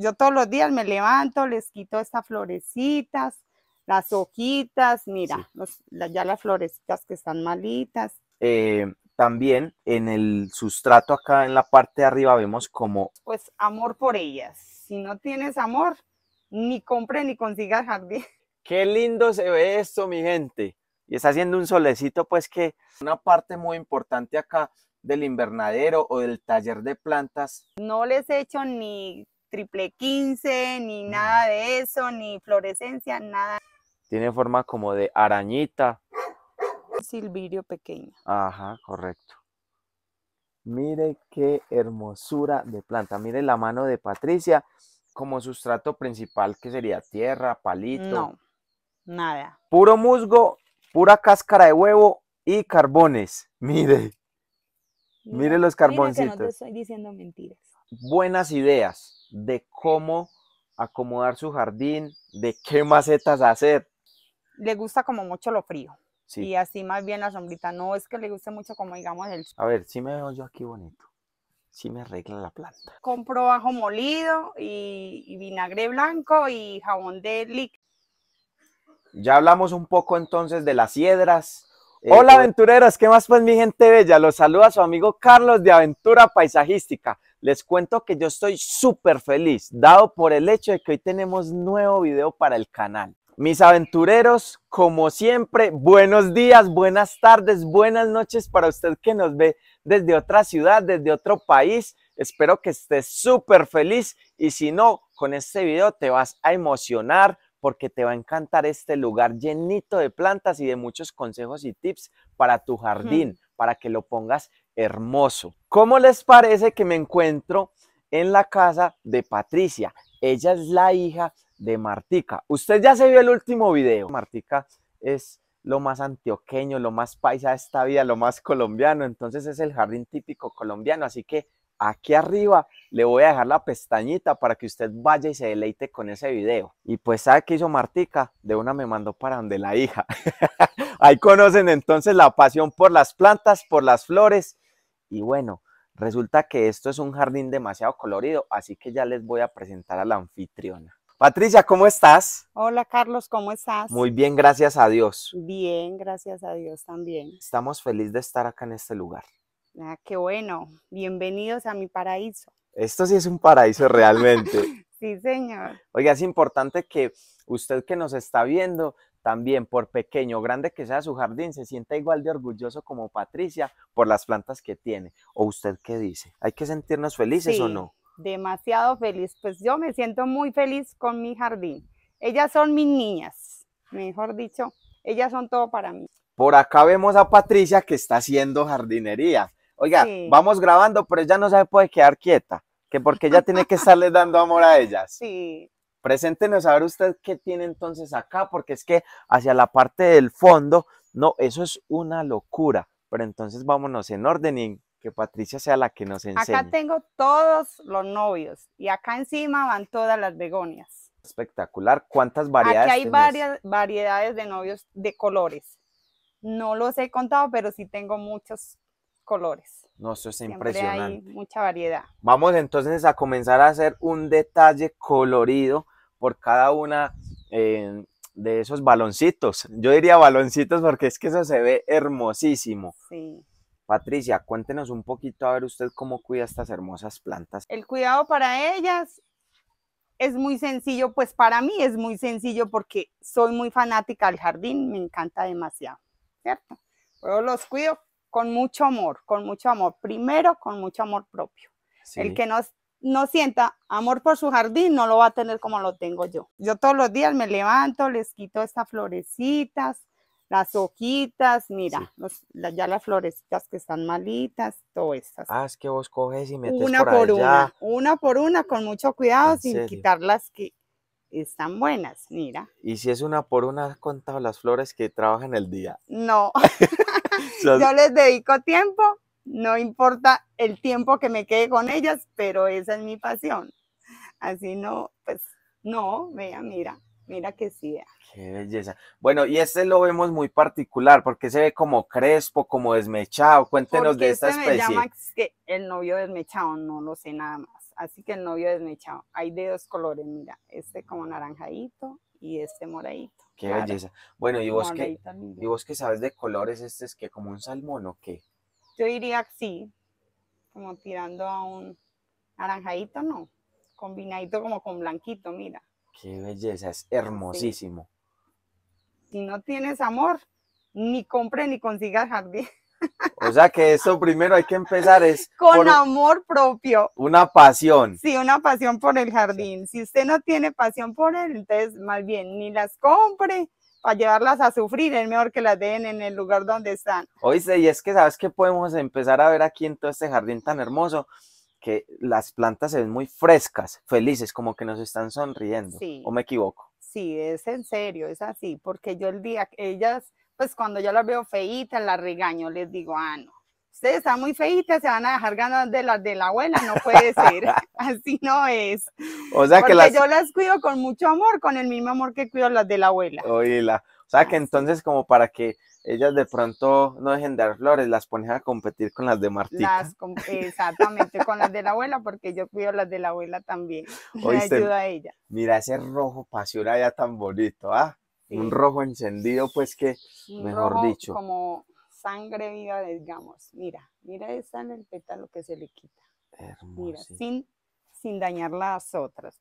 Yo todos los días me levanto, les quito estas florecitas, las hojitas, mira, ya las florecitas que están malitas. Eh, también en el sustrato acá en la parte de arriba vemos como... Pues amor por ellas. Si no tienes amor, ni compre ni consigas jardín. Qué lindo se ve esto, mi gente. Y está haciendo un solecito, pues que una parte muy importante acá del invernadero o del taller de plantas. No les he hecho ni triple 15, ni mm. nada de eso, ni fluorescencia, nada. Tiene forma como de arañita. Silvirio pequeño. Ajá, correcto. Mire qué hermosura de planta. Mire la mano de Patricia como sustrato principal que sería tierra, palito. No, nada. Puro musgo, pura cáscara de huevo y carbones. Mire. Mire los carboncitos. no te estoy diciendo mentiras. Buenas ideas de cómo acomodar su jardín, de qué macetas hacer. Le gusta como mucho lo frío. Y así más bien la sombrita. No es que le guste mucho como digamos el... A ver, si me veo yo aquí bonito. Si me arregla la planta. Compro ajo molido y, vinagre blanco y jabón de líquido. Ya hablamos un poco entonces de las piedras. Eh, Hola eh, aventureros, ¿qué más pues mi gente bella? Los saluda su amigo Carlos de Aventura Paisajística les cuento que yo estoy súper feliz, dado por el hecho de que hoy tenemos nuevo video para el canal. Mis aventureros, como siempre, buenos días, buenas tardes, buenas noches para usted que nos ve desde otra ciudad, desde otro país. Espero que estés súper feliz y si no, con este video te vas a emocionar porque te va a encantar este lugar llenito de plantas y de muchos consejos y tips para tu jardín, para que lo pongas hermoso. ¿Cómo les parece que me encuentro en la casa de Patricia? Ella es la hija de Martica. Usted ya se vio el último video. Martica es lo más antioqueño, lo más paisa de esta vida, lo más colombiano. Entonces es el jardín típico colombiano. Así que aquí arriba le voy a dejar la pestañita para que usted vaya y se deleite con ese video. Y pues, ¿sabe qué hizo Martica? De una me mandó para donde la hija. Ahí conocen entonces la pasión por las plantas, por las flores y bueno, resulta que esto es un jardín demasiado colorido, así que ya les voy a presentar a la anfitriona. Patricia, ¿cómo estás? Hola Carlos, ¿cómo estás? Muy bien, gracias a Dios. Bien, gracias a Dios también. Estamos felices de estar acá en este lugar. Ah, qué bueno. Bienvenidos a mi paraíso. Esto sí es un paraíso realmente. sí, señor. Oiga, es importante que usted que nos está viendo también, por pequeño o grande que sea su jardín, se sienta igual de orgulloso como Patricia por las plantas que tiene. ¿O usted qué dice? ¿Hay que sentirnos felices o no? Demasiado feliz. Pues yo me siento muy feliz con mi jardín. Ellas son mis niñas, mejor dicho, ellas son todo para mí. Por acá vemos a Patricia que está haciendo jardinería. Oiga, vamos grabando, pero ella no se puede quedar quieta, que porque ella tiene que estarle dando amor a ellas. Sí, Preséntenos a ver usted qué tiene entonces acá, porque es que hacia la parte del fondo, no, eso es una locura. Pero entonces vámonos en orden y que Patricia sea la que nos enseñe. Acá tengo todos los novios y acá encima van todas las begonias. Espectacular. ¿Cuántas variedades? Aquí hay varias variedades de novios de colores. No los he contado, pero sí tengo muchos colores. No, eso es impresionante. Hay mucha variedad. Vamos entonces a comenzar a hacer un detalle colorido por cada una eh, de esos baloncitos. Yo diría baloncitos porque es que eso se ve hermosísimo. Sí. Patricia, cuéntenos un poquito a ver usted cómo cuida estas hermosas plantas. El cuidado para ellas es muy sencillo, pues para mí es muy sencillo porque soy muy fanática del jardín, me encanta demasiado, ¿cierto? Pero los cuido con mucho amor, con mucho amor, primero con mucho amor propio. El que no no sienta amor por su jardín, no lo va a tener como lo tengo yo. Yo todos los días me levanto, les quito estas florecitas, las hojitas, mira, ya las florecitas que están malitas, todas estas. Ah, es que vos coges y metes una por, allá. una, una por una, con mucho cuidado, sin quitar las que están buenas, mira. Y si es una por una, has contado las flores que trabajan el día. No, yo les dedico tiempo no importa el tiempo que me quede con ellas, pero esa es mi pasión. Así no, pues no, vea, mira, mira que sí. Qué belleza. Bueno, y este lo vemos muy particular porque se ve como crespo, como desmechado. Cuéntenos de esta este especie. que el novio desmechado, no lo sé nada más. Así que el novio desmechado. Hay de dos colores, mira, este como naranjadito y este moradito. Qué belleza. Bueno, ¿y vos, que ¿y vos que sabes de colores? ¿Este es que como un salmón o qué? yo diría sí, como tirando a un naranjadito, no, combinadito como con blanquito, mira. Qué belleza, es hermosísimo. Si no tienes amor, ni compre ni el jardín. O sea que eso primero hay que empezar es... Con amor propio. Una pasión. Sí, una pasión por el jardín. Si usted no tiene pasión por él, entonces más bien ni las compre, para llevarlas a sufrir, es mejor que las den en el lugar donde están. oye y es que sabes que podemos empezar a ver aquí en todo este jardín tan hermoso, que las plantas se ven muy frescas, felices, como que nos están sonriendo, sí. o me equivoco. Sí, es en serio, es así, porque yo el día, que ellas, pues cuando yo las veo feitas, las regaño, les digo, ah, no, ustedes están muy feitas, se van a dejar ganas de las de la abuela, no puede ser, así no es. O sea que yo las cuido con mucho amor, con el mismo amor que cuido las de la abuela. Oye, o sea que entonces como para que ellas de pronto no dejen de dar flores, las pones a competir con las de martín exactamente, con las de la abuela, porque yo cuido las de la abuela también. Me ayuda a ella. Mira ese rojo pasión ya tan bonito, ¿ah? Un rojo encendido, pues que, mejor dicho. Como sangre viva, digamos. Mira, mira esa en el pétalo que se le quita. Mira, sin, sin dañar las otras.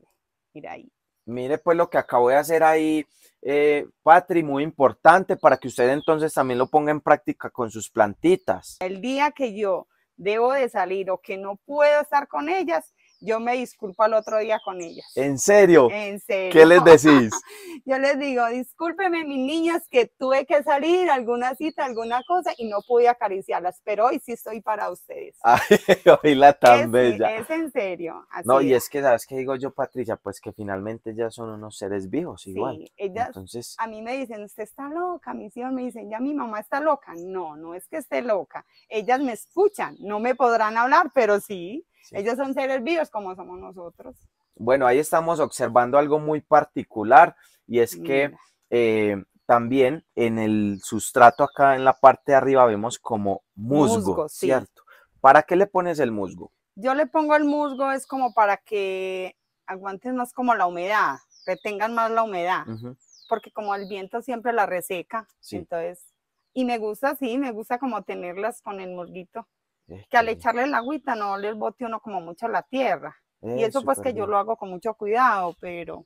Mira ahí. Mire pues lo que acabo de hacer ahí, eh, Patri, muy importante para que usted entonces también lo ponga en práctica con sus plantitas. El día que yo debo de salir o que no puedo estar con ellas, yo me disculpo al otro día con ellas. ¿En serio? En serio. ¿Qué les decís? yo les digo, discúlpeme mis niñas que tuve que salir, alguna cita, alguna cosa y no pude acariciarlas, pero hoy sí estoy para ustedes. Ay, la tan bella. Es en serio. no, y es que, ¿sabes qué digo yo, Patricia? Pues que finalmente ya son unos seres vivos igual. Sí, ellas, Entonces... a mí me dicen, usted está loca, mis hijos me dicen, ya mi mamá está loca. No, no es que esté loca. Ellas me escuchan, no me podrán hablar, pero sí, ellos son seres vivos como somos nosotros. Bueno, ahí estamos observando algo muy particular y es que eh, también en el sustrato acá en la parte de arriba vemos como musgo, ¿cierto? ¿Para qué le pones el musgo? Yo le pongo el musgo es como para que aguanten más como la humedad, retengan más la humedad, porque como el viento siempre la reseca, entonces, y me gusta, sí, me gusta como tenerlas con el musguito que al echarle el agüita no le bote uno como mucho la tierra. y eso pues que yo lo hago con mucho cuidado, pero...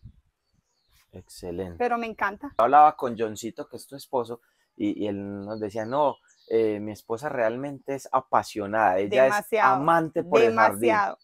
Excelente. Pero me encanta. Hablaba con Johncito, que es tu esposo, y, él nos decía, no, eh, mi esposa realmente es apasionada, ella es amante por demasiado.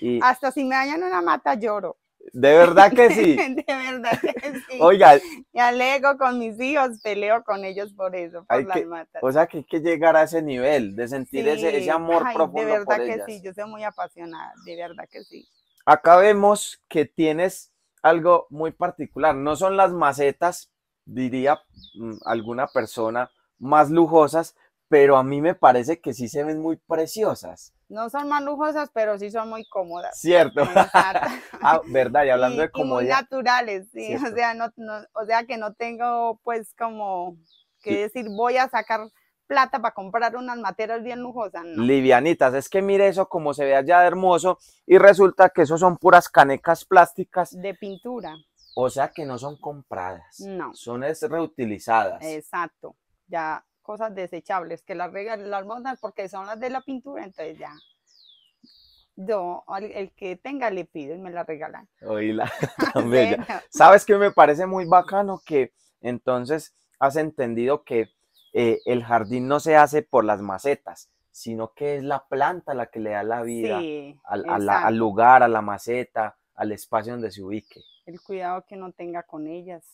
el jardín. Y... Hasta si me dañan una mata lloro. De verdad que sí. de verdad que sí. Oiga. Me alego con mis hijos, peleo con ellos por eso, por las O sea, que hay que llegar a ese nivel, de sentir ese, amor profundo. De verdad que sí, yo soy muy apasionada, de verdad que sí. Acá vemos que tienes algo muy particular. No son las macetas, diría mm, alguna persona, más lujosas, pero a mí me parece que sí se ven muy preciosas no son más lujosas, pero sí son muy cómodas. Cierto. ah, verdad, y hablando de comodidad. Y naturales, sí, o sea, que no tengo pues como que decir voy a sacar plata para comprar unas materias bien lujosas. Livianitas, es que mire eso como se ve allá de hermoso y resulta que eso son puras canecas plásticas. De pintura. O sea que no son compradas. No. Son reutilizadas. Exacto. Ya cosas desechables, que las las regalamos porque son las de la pintura, entonces ya. Yo, el, que tenga le pido y me la regalan. Oíla, ah, ¿Sabes que me parece muy bacano? Que entonces has entendido que eh, el jardín no se hace por las macetas, sino que es la planta la que le da la vida al, al lugar, a la maceta, al espacio donde se ubique. El cuidado que no tenga con ellas,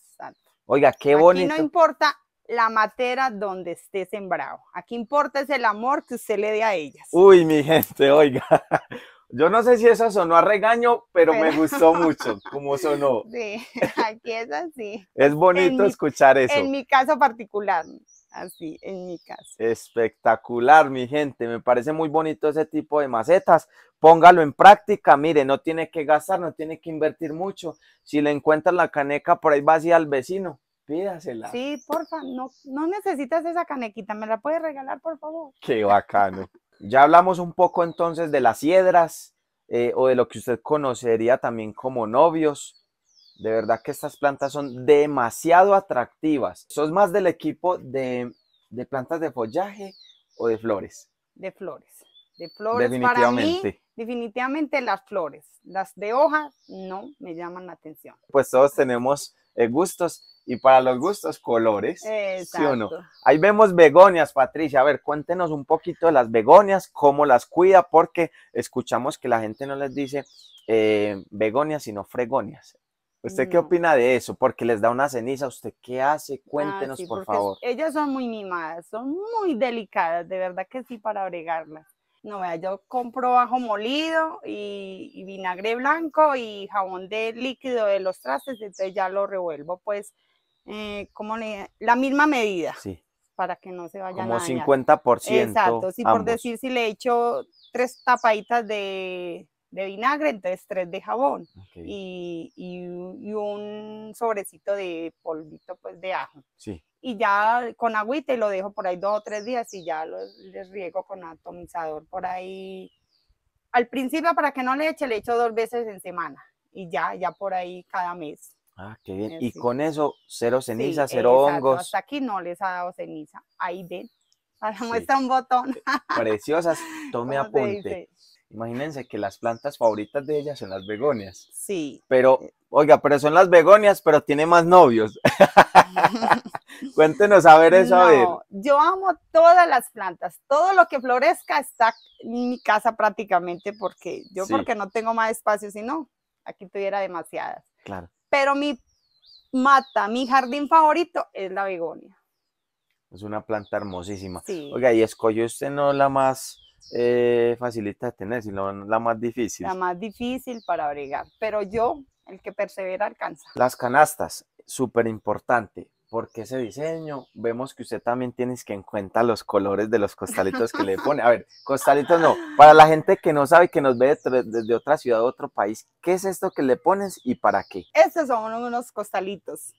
Oiga, qué bonito. Y no importa la matera donde esté sembrado. Aquí importa es el amor que usted le dé a ellas. Uy, mi gente, oiga. Yo no sé si eso sonó a regaño, pero, me gustó mucho cómo sonó. Sí, aquí es así. Es bonito escuchar eso. En mi caso particular, así, en mi caso. Espectacular, mi gente. Me parece muy bonito ese tipo de macetas. Póngalo en práctica, mire, no tiene que gastar, no tiene que invertir mucho. Si le encuentran la caneca por ahí va vacía al vecino, Pídasela. Sí, porfa, no, no necesitas esa canequita, ¿me la puedes regalar, por favor? Qué bacano. ya hablamos un poco entonces de las hiedras eh, o de lo que usted conocería también como novios. De verdad que estas plantas son demasiado atractivas. ¿Sos más del equipo de, de plantas de follaje o de flores? De flores. De flores. Definitivamente. Para mí, definitivamente las flores. Las de hoja no me llaman la atención. Pues todos tenemos gustos y para los gustos colores. no? Ahí vemos begonias, Patricia. A ver, cuéntenos un poquito de las begonias, cómo las cuida, porque escuchamos que la gente no les dice eh, begonias, sino fregonias. ¿Usted qué mm. opina de eso? Porque les da una ceniza. ¿Usted qué hace? Ah, cuéntenos, por favor. Ellas son muy mimadas, son muy delicadas, de verdad que sí, para bregarlas. No, vea, yo compro ajo molido y, vinagre blanco y jabón de líquido de los trastes, entonces ya lo revuelvo, pues, eh, como la misma medida. Sí. Para que no se vaya como Como 50%. Exacto, Sí, por decir, si le echo tres tapaditas de de vinagre, entonces tres de jabón y, y, un sobrecito de polvito pues de ajo. Sí. Y ya con agüita y lo dejo por ahí dos o tres días y ya los, les riego con atomizador por ahí. Al principio para que no le eche, le echo dos veces en semana y ya, ya por ahí cada mes. Ah, qué bien. Y con eso, cero ceniza, cero hongos. Hasta aquí no les ha dado ceniza. Ahí ven. Ahora muestra un botón. Preciosas, tome apunte. Imagínense que las plantas favoritas de ellas son las begonias. Sí. Pero, eh. oiga, pero son las begonias, pero tiene más novios. Cuéntenos a ver eso, Yo amo todas las plantas. Todo lo que florezca está en mi casa prácticamente, porque yo porque no tengo más espacio, si no, aquí tuviera demasiadas. Claro. Pero mi mata, mi jardín favorito es la begonia. Es una planta hermosísima. Sí. Oiga, y escogió usted no la más eh, facilita de tener, sino la más difícil. La más difícil para abrigar pero yo, el que persevera, alcanza. Las canastas, súper importante, porque ese diseño, vemos que usted también tiene que en cuenta los colores de los costalitos que le pone. A ver, costalitos no, para la gente que no sabe, que nos ve desde otra ciudad, O otro país, ¿qué es esto que le pones y para qué? Estos son unos costalitos.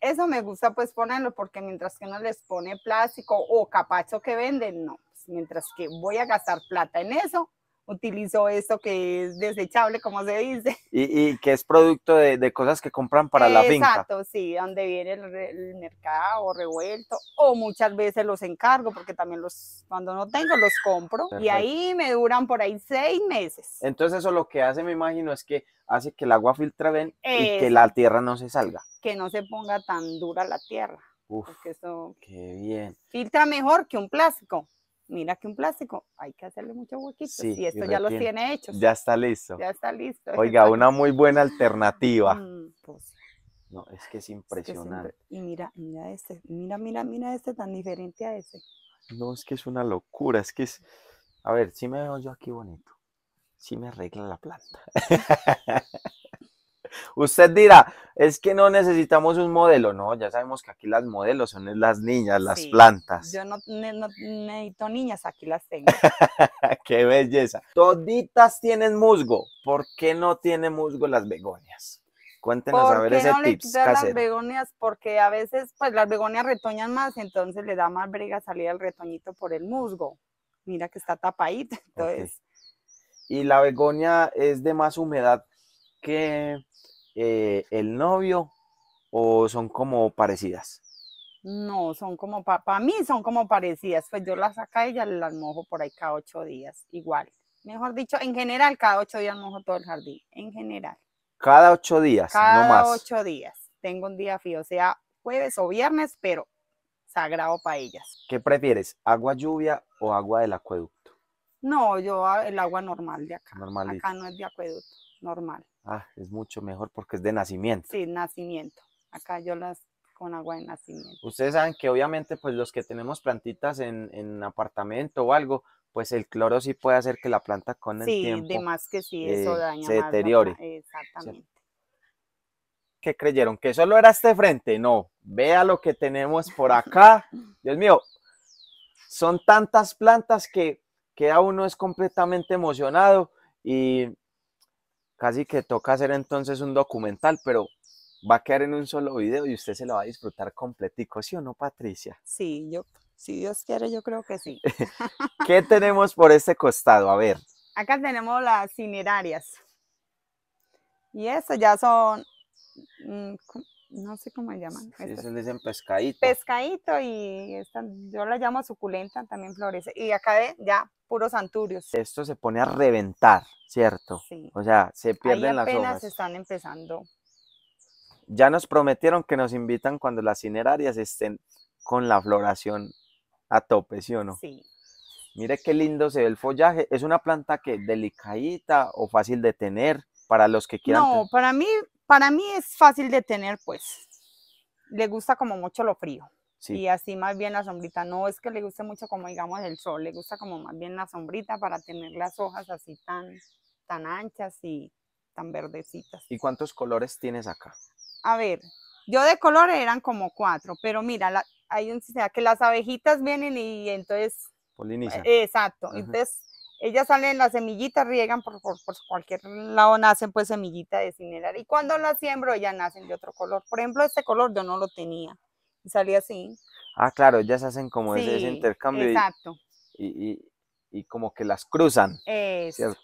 Eso me gusta pues ponerlo porque mientras que uno les pone plástico o capacho que venden, no mientras que voy a gastar plata en eso, utilizo esto que es desechable, como se dice. Y, y que es producto de, de, cosas que compran para la finca. Exacto, sí, donde viene el, mercado mercado revuelto, o muchas veces los encargo, porque también los, cuando no tengo, los compro, y ahí me duran por ahí seis meses. Entonces eso lo que hace, me imagino, es que hace que el agua filtre bien y que la tierra no se salga. Que no se ponga tan dura la tierra. porque eso bien. Filtra mejor que un plástico mira que un plástico, hay que hacerle mucho huequito. y esto ya lo tiene hecho. Ya está listo. Ya está listo. Oiga, una muy buena alternativa. Mm, pues no, es que es impresionante. y mira, mira este, mira, mira, mira este tan diferente a ese. No, es que es una locura, es que es, a ver, si me veo yo aquí bonito, si me arregla la planta. Usted dirá, es que no necesitamos un modelo, no, ya sabemos que aquí las modelos son las niñas, las plantas. Yo no, necesito niñas, aquí las tengo. Qué belleza. Toditas tienen musgo, ¿por qué no tiene musgo las begonias? Cuéntenos a ver ese no le le las begonias? Porque a veces pues las begonias retoñan más, entonces le da más brega salir al retoñito por el musgo. Mira que está tapadito, entonces... Y la begonia es de más humedad que eh, el novio o son como parecidas? No, son como, para mí son como parecidas, pues yo las saca a ella, las mojo por ahí cada ocho días, igual. Mejor dicho, en general, cada ocho días mojo todo el jardín, en general. Cada ocho días, cada ocho días, tengo un día fijo, sea jueves o viernes, pero sagrado para ellas. ¿Qué prefieres, agua lluvia o agua del acueducto? No, yo ah, el agua normal de acá. Acá no es de acueducto, normal. Ah, es mucho mejor porque es de nacimiento. Sí, nacimiento. Acá yo las con agua de nacimiento. Ustedes saben que obviamente pues los que tenemos plantitas en, en apartamento o algo, pues el cloro sí puede hacer que la planta con el tiempo... Sí, de más que sí, eso eh, daña Se deteriore. exactamente. ¿Qué creyeron? ¿Que solo era este frente? No, vea lo que tenemos por acá. Dios mío, son tantas plantas que queda uno es completamente emocionado y casi que toca hacer entonces un documental, pero va a quedar en un solo video y usted se lo va a disfrutar completico, ¿sí o no, Patricia? Sí, yo, si Dios quiere, yo creo que sí. ¿Qué tenemos por este costado? A ver. Acá tenemos las cinerarias. Y eso ya son mm, no sé cómo llaman. Sí, dicen pescadito. Pescadito y esta, yo la llamo suculenta, también florece. Y acá de ya, puros anturios. Esto se pone a reventar, ¿cierto? Sí. O sea, se pierden las hojas. apenas están empezando. Ya nos prometieron que nos invitan cuando las cinerarias estén con la floración a tope, ¿sí o no? Sí. Mire qué lindo se ve el follaje. Es una planta que delicadita o fácil de tener para los que quieran. No, para mí para mí es fácil de tener, pues. Le gusta como mucho lo frío. Y así más bien la sombrita. No es que le guste mucho como digamos el sol, le gusta como más bien la sombrita para tener las hojas así tan, tan anchas y tan verdecitas. ¿Y cuántos colores tienes acá? A ver, yo de colores eran como cuatro, pero mira, hay un sistema que las abejitas vienen y entonces... Polinizan. Exacto. Entonces ellas salen las semillitas, riegan por, por, cualquier lado, nacen pues semillitas de cineraria Y cuando las siembro, ellas nacen de otro color. Por ejemplo, este color yo no lo tenía y salía así. Ah, claro, ellas hacen como ese, intercambio. Exacto. Y, y, como que las cruzan. Es. ¿cierto?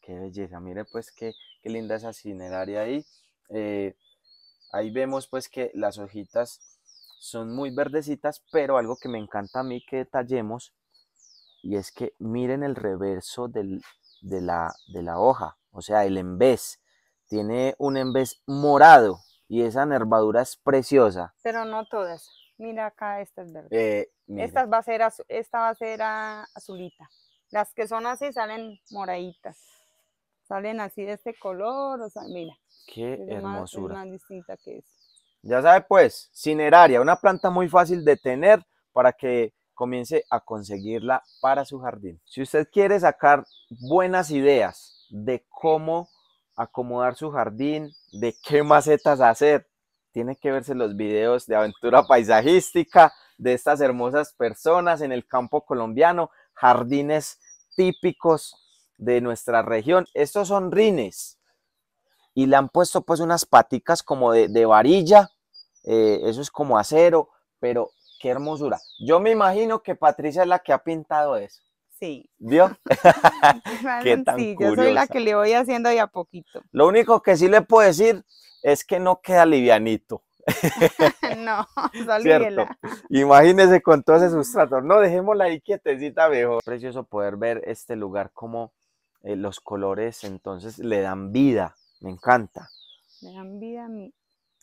Qué belleza, mire pues qué, linda esa cineraria ahí. Eh, ahí vemos pues que las hojitas son muy verdecitas, pero algo que me encanta a mí que detallemos y es que miren el reverso de, la, hoja, o sea, el embés. Tiene un embés morado y esa nervadura es preciosa. Pero no todas. Mira acá, esta es verde. Eh, esta, va a ser azulita. Las que son así salen moraditas. Salen así de este color, o sea, mira. Qué hermosura. distinta que es. Ya sabe pues, cineraria, una planta muy fácil de tener para que comience a conseguirla para su jardín. Si usted quiere sacar buenas ideas de cómo acomodar su jardín, de qué macetas hacer, tiene que verse los videos de aventura paisajística de estas hermosas personas en el campo colombiano, jardines típicos de nuestra región. Estos son rines y le han puesto pues unas paticas como de, varilla, eh, eso es como acero, pero qué hermosura. Yo me imagino que Patricia es la que ha pintado eso. Sí. ¿Vio? qué tan sí, yo soy la que le voy haciendo de a poquito. Lo único que sí le puedo decir es que no queda livianito. no, ¿Cierto? Imagínese con todo ese sustrato. No, dejémosla ahí quietecita mejor. Precioso poder ver este lugar como eh, los colores entonces le dan vida. Me encanta. Le dan vida a mí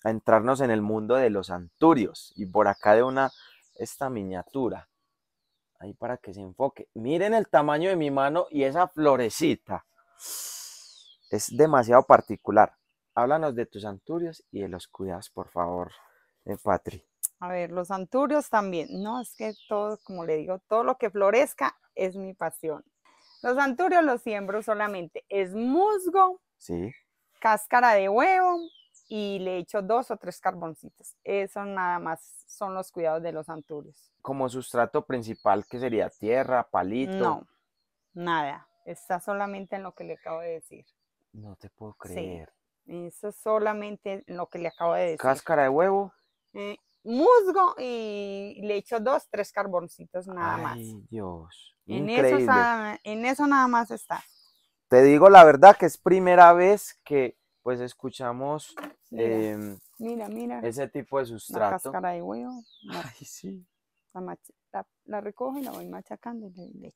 a entrarnos en el mundo de los anturios. Y por acá de una, esta miniatura, ahí para que se enfoque. Miren el tamaño de mi mano y esa florecita. Es demasiado particular. Háblanos de tus anturios y de los cuidados, por favor, eh, Patri. A ver, los anturios también. No, es que todo, como le digo, todo lo que florezca es mi pasión. Los anturios los siembro solamente. Es musgo, sí. cáscara de huevo, y le echo dos o tres carboncitos. Eso nada más son los cuidados de los anturios. Como sustrato principal, que sería tierra, palito. No, nada. Está solamente en lo que le acabo de decir. No te puedo creer. eso es solamente en lo que le acabo de decir. Cáscara de huevo. Eh, musgo y le echo dos, tres carboncitos nada más. Ay, Dios. en eso nada más está. Te digo la verdad que es primera vez que pues escuchamos em, mira, ese tipo de sustrato. La cáscara de huevo. La, Ay, sí. La, y la voy machacando y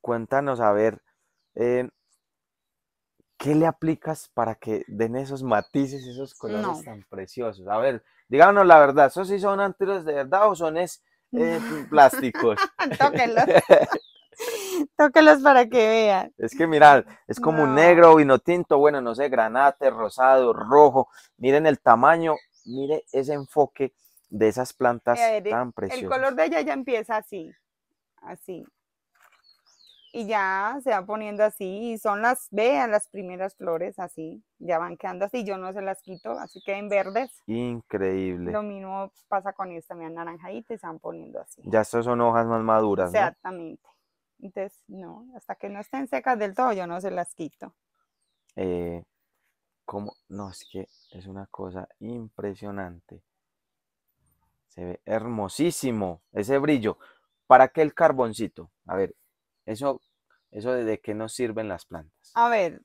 Cuéntanos, a ver, em, ¿qué le aplicas para que den esos matices, esos colores tan preciosos? A ver, díganos la verdad, ¿esos sí son anteriores de verdad o son es, eh, plásticos? Tóquenlos. Tócalos para que vean. Es que mirad, es como un negro, vino tinto, bueno, no sé, granate, rosado, rojo. Miren el tamaño, mire ese enfoque de esas plantas tan preciosas. El color de ella ya empieza así, así. Y ya se va poniendo así, y son las, vean las primeras flores así, ya van quedando así, yo no se las quito, así en verdes. Increíble. Lo mismo pasa con esta, también naranjadita y se van poniendo así. Ya estas son hojas más maduras. Exactamente. Entonces, no, hasta que no estén secas del todo, yo no se las quito. Eh, no, es que es una cosa impresionante. Se ve hermosísimo ese brillo. ¿Para qué el carboncito? A ver, eso, eso de que nos sirven las plantas. A ver,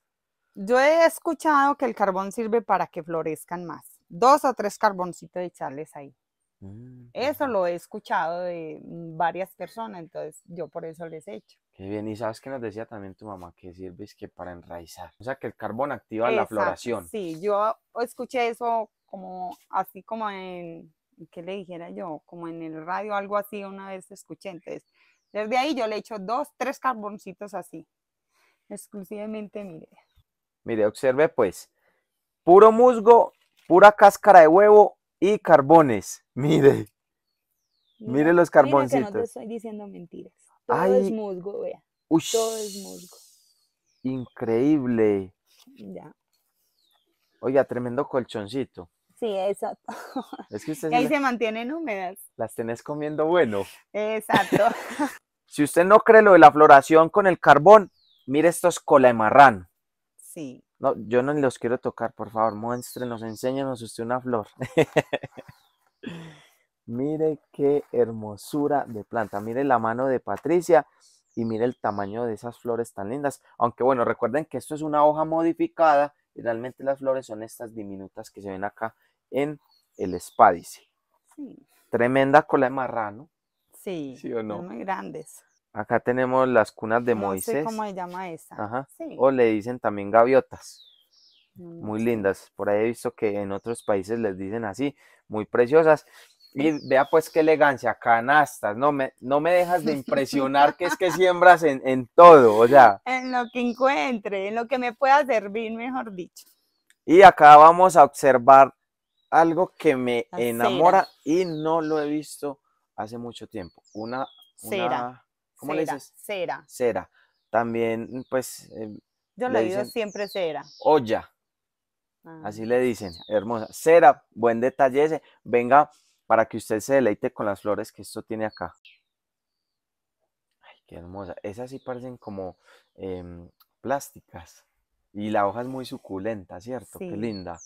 yo he escuchado que el carbón sirve para que florezcan más. Dos o tres carboncitos de chales ahí. Mm, eso lo he escuchado de mm, varias personas, entonces yo por eso les he hecho. Qué bien, y sabes que nos decía también tu mamá que sirve es que para enraizar, o sea que el carbón activa la floración. Sí, yo escuché eso como así como en, ¿qué le dijera yo? Como en el radio, algo así, una vez escuché, entonces desde ahí yo le he echo dos, tres carboncitos así, exclusivamente, mire. Mire, observe pues, puro musgo, pura cáscara de huevo y carbones. Mire. mire los carboncitos. no te estoy diciendo mentiras. Todo es musgo, vea. Todo es musgo. Increíble. Ya. Oiga, tremendo colchoncito. Sí, exacto. y ahí se mantienen húmedas. Las tenés comiendo bueno. Exacto. si usted no cree lo de la floración con el carbón, mire estos cola de Sí. No, yo no los quiero tocar, por favor, muéstrenos, enséñenos usted una flor. mire qué hermosura de planta, mire la mano de Patricia y mire el tamaño de esas flores tan lindas. Aunque bueno, recuerden que esto es una hoja modificada y realmente las flores son estas diminutas que se ven acá en el espádice. Sí. Tremenda cola de marrano. Sí, ¿sí o no? muy grandes. Acá tenemos las cunas de Moisés. ¿Cómo se llama esa? Ajá. Sí. O le dicen también gaviotas. Mm, muy lindas. Por ahí he visto que en otros países les dicen así, muy preciosas. Y vea pues qué elegancia, canastas, no me, no me dejas de impresionar que es que siembras en, en, todo, o sea. En lo que encuentre, en lo que me pueda servir, mejor dicho. Y acá vamos a observar algo que me enamora y no lo he visto hace mucho tiempo, una, cera. ¿Cómo cera, le dices? Cera. Cera. También, mm, pues. Em, Yo le, digo siempre cera. Olla. Ah, Así le dicen, hermosa. Cera, buen detalle ese. Venga, para que usted se deleite con las flores que esto tiene acá. Ay, qué hermosa. Esas sí parecen como em, plásticas. Y la hoja es muy suculenta, ¿cierto? Sí. Qué linda.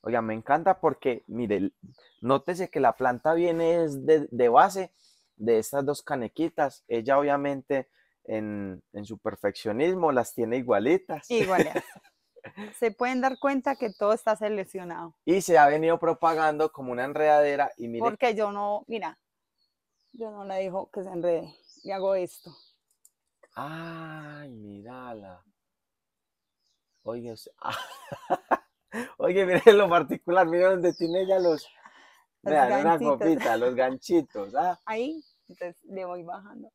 Oiga, me encanta porque, mire, nótese que la planta viene de base de estas dos canequitas, ella obviamente en, su perfeccionismo las tiene igualitas. Igualitas. se pueden dar cuenta que todo está seleccionado. Y se ha venido propagando como una enredadera y Porque yo no, mira, yo no le dijo que se enrede y hago esto. Ay, mírala. Oye, oye, mire lo particular, miren donde tiene ella los, Vean, una copita, los ganchitos. Ah. Ahí, entonces le voy bajando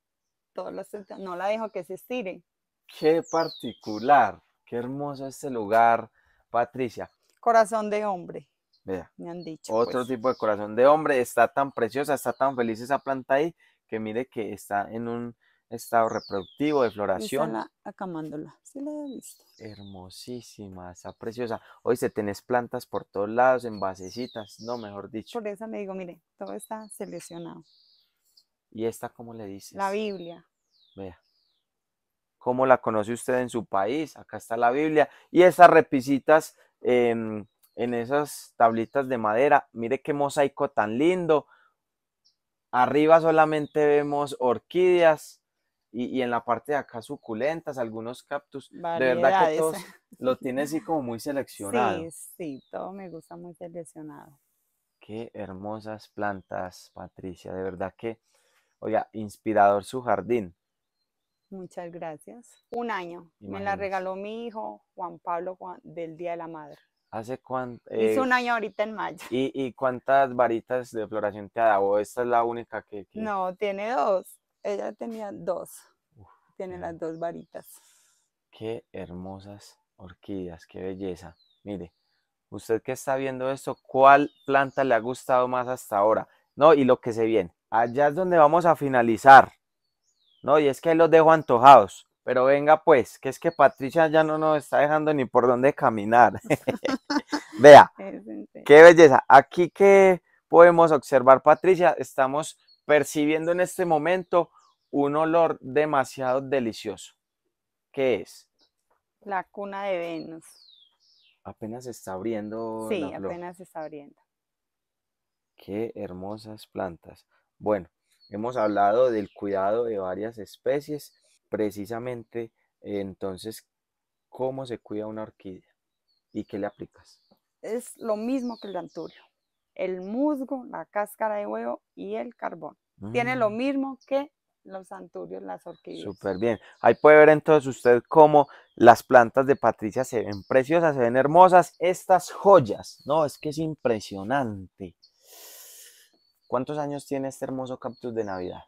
todos los no la dejo que se estire. Qué particular, qué hermoso este lugar, Patricia. Corazón de hombre. Vea, me han dicho. Otro pues. tipo de corazón de hombre, está tan preciosa, está tan feliz esa planta ahí, que mire que está en un estado reproductivo, de floración. la acamándola, sí la he visto. Hermosísima, está preciosa. Hoy se tenés plantas por todos lados, en basecitas, no, mejor dicho. Por eso me digo, mire, todo está seleccionado. ¿Y esta cómo le dices? La Biblia. Vea. ¿Cómo la conoce usted en su país? Acá está la Biblia. Y esas repisitas em, en esas tablitas de madera. Mire qué mosaico tan lindo. Arriba solamente vemos orquídeas y, en la parte de acá suculentas, algunos cactus. De verdad que todos lo tiene así como muy seleccionado. Sí, sí, todo me gusta muy seleccionado. Qué hermosas plantas, Patricia. De verdad que, oiga, inspirador su jardín. Muchas gracias. Un año. Me la regaló mi hijo Juan Pablo del Día de la Madre. ¿Hace cuánto? Eh, un año ahorita en mayo. ¿Y, cuántas varitas de floración te ha dado? ¿Esta es la única que... No, tiene dos. Ella tenía dos. Tiene las dos varitas. Qué hermosas orquídeas, qué belleza. Mire, usted que está viendo esto, ¿cuál planta le ha gustado más hasta ahora? No, y lo que se viene. Allá es donde vamos a finalizar. No, y es que los dejo antojados. Pero venga pues, que es que Patricia ya no nos está dejando ni por dónde caminar. Vea, qué belleza. Aquí que podemos observar, Patricia, estamos percibiendo en este momento un olor demasiado delicioso. ¿Qué es? La cuna de Venus. Apenas se está abriendo. Sí, apenas se está abriendo. Qué hermosas plantas. Bueno, hemos hablado del cuidado de varias especies. Precisamente, entonces, ¿cómo se cuida una orquídea? ¿Y qué le aplicas? Es lo mismo que el anturio el musgo, la cáscara de huevo y el carbón. Tiene lo mm. mismo que los anturios, las orquídeas. Súper bien. Ahí puede ver entonces usted cómo las plantas de Patricia se ven preciosas, se ven hermosas. Estas joyas, no, es que es impresionante. ¿Cuántos años tiene este hermoso cactus de Navidad?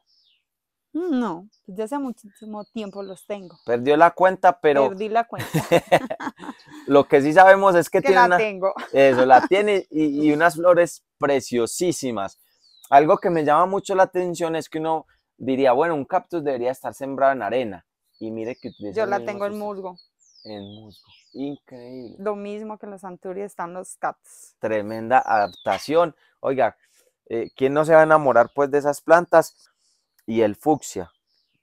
No, pues, ya hace muchísimo tiempo los tengo. Perdió la cuenta, pero. Perdí la cuenta. Lo que sí sabemos es que, que tiene la tengo. Eso, la tiene y, unas flores preciosísimas. Algo que me llama mucho la atención es que uno diría, bueno, un cactus debería estar sembrado en arena. Y mire que Yo la tengo en musgo. En musgo. Increíble. Lo mismo que en los están los cactus. Tremenda adaptación. Oiga, eh, ¿quién no se va a enamorar pues de esas plantas? y el fucsia.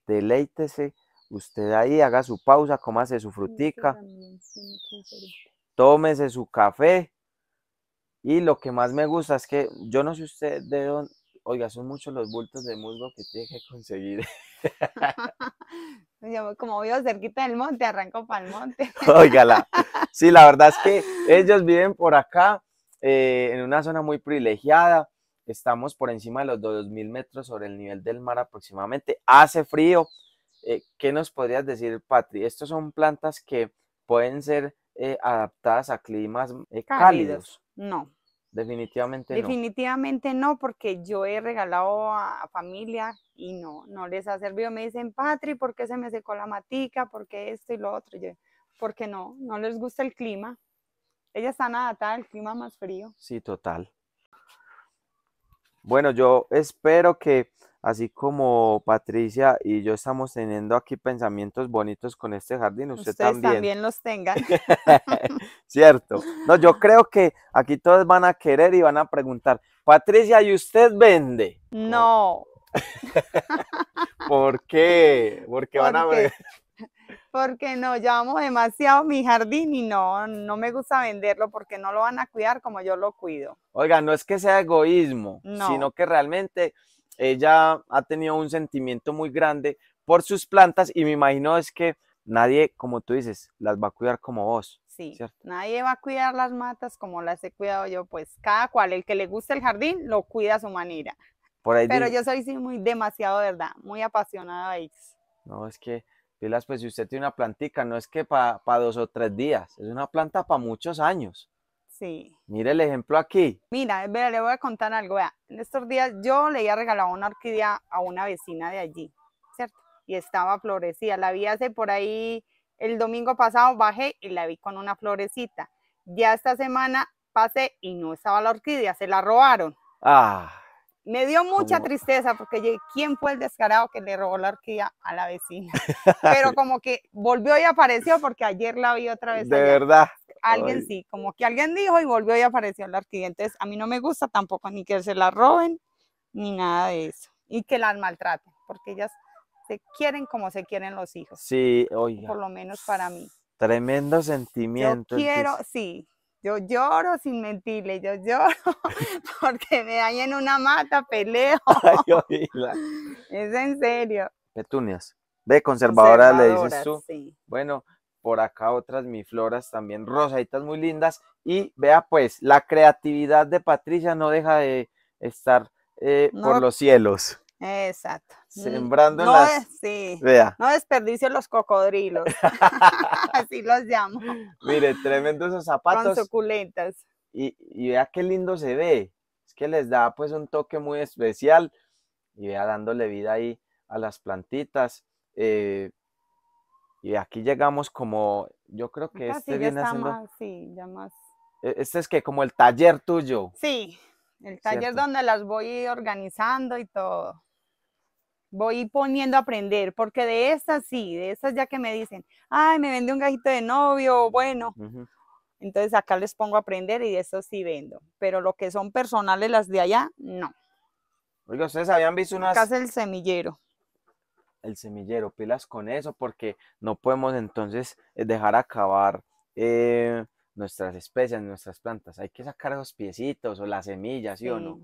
Deleítese usted ahí, haga su pausa, cómase su frutica, tómese su café. Y lo que más me gusta es que yo no sé usted de dónde, oiga, son muchos los bultos de musgo que tiene que conseguir. Como vivo cerquita del monte, arranco para el monte. Óigala. Sí, la verdad es que ellos viven por acá, eh, en una zona muy privilegiada. Estamos por encima de los 2.000 metros sobre el nivel del mar aproximadamente. Hace frío. Eh, ¿Qué nos podrías decir, Patri? Estas son plantas que pueden ser eh, adaptadas a climas eh, cálidos. No. Definitivamente, no. Definitivamente no, porque yo he regalado a, familia y no, no les ha servido. Me dicen, Patri, ¿por qué se me secó la matica? ¿Por qué esto y lo otro? porque no, no les gusta el clima. Ellas están adaptadas al clima más frío. Sí, total. Bueno, yo espero que así como Patricia y yo estamos teniendo aquí pensamientos bonitos con este jardín, usted Ustedes también. también los tengan. Cierto. No, yo creo que aquí todos van a querer y van a preguntar, Patricia, ¿y usted vende? No. ¿Por qué? Porque, Porque van a ver porque no, yo amo demasiado mi jardín y no, no me gusta venderlo porque no lo van a cuidar como yo lo cuido. Oiga, no es que sea egoísmo, sino que realmente ella ha tenido un sentimiento muy grande por sus plantas y me imagino es que nadie, como tú dices, las va a cuidar como vos. Sí, nadie va a cuidar las matas como las he cuidado yo, pues cada cual, el que le guste el jardín, lo cuida a su manera. Pero yo soy sí, muy demasiado, ¿verdad? Muy apasionada de No, es que Pilas, pues si usted tiene una plantica, no es que para dos o tres días, es una planta para muchos años. Sí. Mire el ejemplo aquí. Mira, mira, le voy a contar algo. Vea, en estos días yo le había regalado una orquídea a una vecina de allí, ¿cierto? Y estaba florecida. La vi hace por ahí el domingo pasado, bajé y la vi con una florecita. Ya esta semana pasé y no estaba la orquídea, se la robaron. Ah. Me dio mucha tristeza porque ¿quién fue el descarado que le robó la orquídea a la vecina? Pero como que volvió y apareció porque ayer la vi otra vez. De verdad. Alguien sí, como que alguien dijo y volvió y apareció la orquídea. Entonces a mí no me gusta tampoco ni que se la roben ni nada de eso. Y que las maltraten, porque ellas se quieren como se quieren los hijos. Sí, oiga. Por lo menos para mí. Tremendo sentimiento. Yo quiero, sí, yo lloro sin mentirle, yo lloro porque me hay en una mata, peleo. es en serio. Petunias. Ve, conservadora le dices tú. Bueno, por acá otras floras también rosaditas muy lindas. Y vea pues, la creatividad de Patricia no deja de estar eh, por los cielos. Exacto. Sembrando no, las... No desperdicio los cocodrilos. Así los llamo. Mire, tremendo esos zapatos. Con suculentas. Y, vea qué lindo se ve. Es que les da pues un toque muy especial. Y vea dándole vida ahí a las plantitas. Eh, y aquí llegamos como, yo creo que este viene haciendo... E, este es que como el taller tuyo. Sí, el taller donde las voy organizando y todo voy poniendo a aprender, porque de estas sí, de estas ya que me dicen, ay, me vende un gajito de novio, bueno. Entonces acá les pongo a aprender y de eso sí vendo. Pero lo que son personales, las de allá, no. Oiga, ustedes habían visto unas. Acá es el semillero. El semillero, pilas con eso, porque no podemos entonces eh, dejar acabar eh, nuestras especies, nuestras plantas. Hay que sacar los piecitos o las semillas, sí. o no?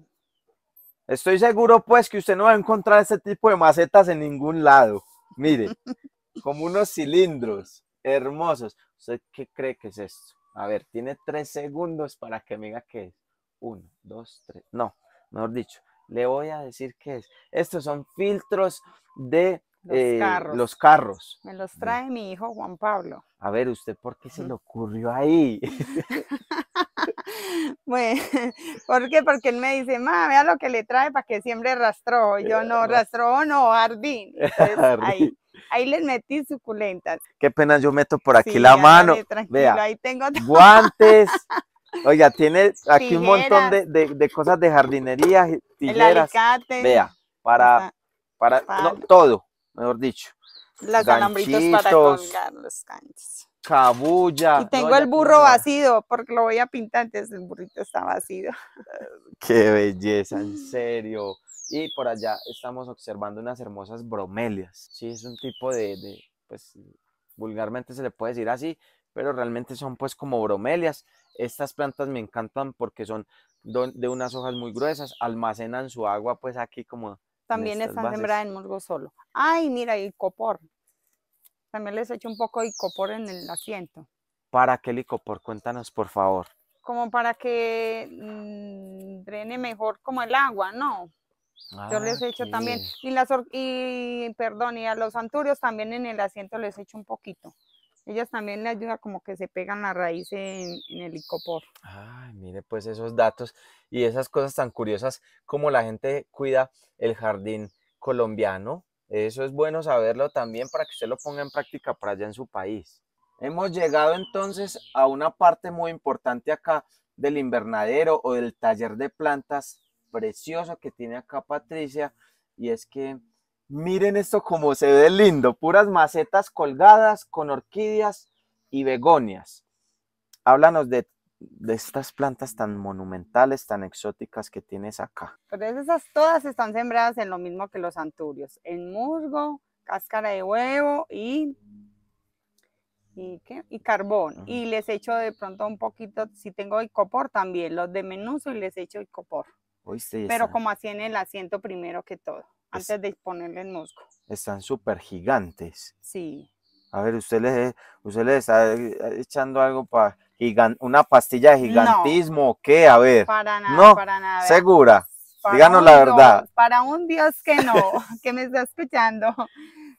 Estoy seguro pues que usted no va a encontrar este tipo de macetas en ningún lado. Mire, como unos cilindros hermosos. ¿Usted qué cree que es esto? A ver, tiene tres segundos para que me diga qué es. Uno, dos, tres. No, mejor dicho, le voy a decir qué es. Estos son filtros de los, eh, carros. Me los trae mi hijo Juan Pablo. A ver, ¿usted por qué se le ocurrió ahí? bueno, ¿por qué? Porque él me dice, más vea lo que le trae para que siempre rastró. Yo eh, no, rastró no, jardín. ahí, ahí les metí suculentas. Qué pena, yo meto por aquí la mano. Vea, ahí tengo guantes. Oiga, tiene aquí un montón de, de, cosas de jardinería, tijeras. Vea, para, para, no, todo, mejor dicho. Los cabulla. Y tengo el burro vacío, porque lo voy a pintar, antes el burrito está vacío. Qué belleza, en serio. Y por allá estamos observando unas hermosas bromelias. Sí, es un tipo de, pues vulgarmente se le puede decir así, pero realmente son pues como bromelias. Estas plantas me encantan porque son de unas hojas muy gruesas, almacenan su agua pues aquí como... También están sembrada en mulgo solo. Ay, mira, el copor. También les echo un poco de icopor en el asiento. ¿Para qué el icopor? Cuéntanos, por favor. Como para que mm, drene mejor como el agua, ¿no? Yo les echo ah, también. Y, las y, perdón, y a los anturios también en el asiento les echo un poquito. Ellas también le ayudan como que se pegan la raíz en, en, el icopor. Ay, mire pues esos datos y esas cosas tan curiosas como la gente cuida el jardín colombiano, eso es bueno saberlo también para que usted lo ponga en práctica para allá en su país. Hemos llegado entonces a una parte muy importante acá del invernadero o del taller de plantas precioso que tiene acá Patricia y es que miren esto como se ve lindo, puras macetas colgadas con orquídeas y begonias. Háblanos de de estas plantas tan monumentales, tan exóticas que tienes acá. Pero pues esas todas están sembradas en lo mismo que los anturios, en musgo, cáscara de huevo y y, carbón. Y les echo de pronto un poquito, si tengo icopor también, los de menuso y les echo icopor. Pero como así en el asiento primero que todo, antes de ponerle el musgo. Están súper gigantes. Sí. A ver, usted le, usted está eh, eh, echando algo para una pastilla de gigantismo o qué, a ver. Para nada, no, para nada. Segura. Díganos la verdad. para un Dios que no, que me está escuchando.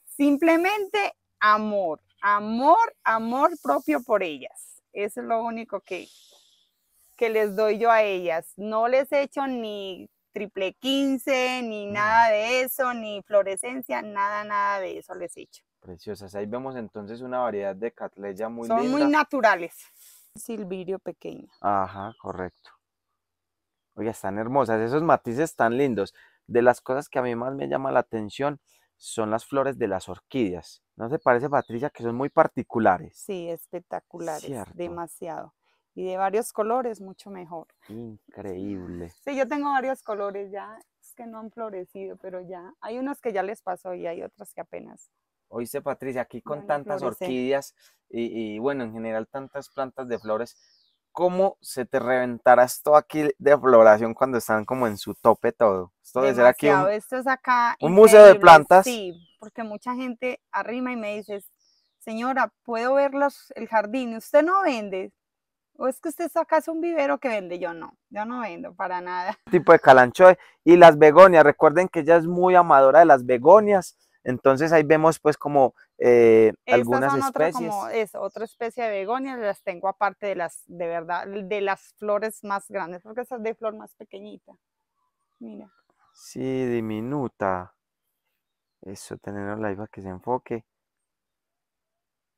Simplemente amor, amor, amor propio por ellas. Eso es lo único que, que les doy yo a ellas. No les he hecho ni triple 15, ni mm. nada de eso, ni fluorescencia, nada, nada de eso les he hecho. Preciosas. Ahí vemos entonces una variedad de catleya muy Son muy naturales. Silvirio pequeño. Ajá, correcto. Oye, están hermosas. Esos matices tan lindos. De las cosas que a mí más me llama la atención son las flores de las orquídeas. ¿No se parece, Patricia, que son muy particulares? Sí, espectaculares. Demasiado. Y de varios colores, mucho mejor. Increíble. Sí, yo tengo varios colores ya. que no han florecido, pero ya. Hay unos que ya les pasó y hay otros que apenas. Oíste, Patricia, aquí con tantas orquídeas y, bueno, en general tantas plantas de flores, ¿cómo se te reventará esto aquí de floración cuando están como en su tope todo? Esto de ser aquí un, museo de plantas. Sí, porque mucha gente arrima y me dice, señora, puedo ver el jardín, usted no vende, ¿O es que usted saca un vivero que vende? Yo no, yo no vendo para nada. Tipo de calanchoe. Y las begonias, recuerden que ella es muy amadora de las begonias. Entonces ahí vemos pues como eh, algunas especies. Como es, otra especie de begonias, las tengo aparte de las, de verdad, de las flores más grandes, porque esas es de flor más pequeñita. Mira. Sí, diminuta. Eso, tener la para que se enfoque.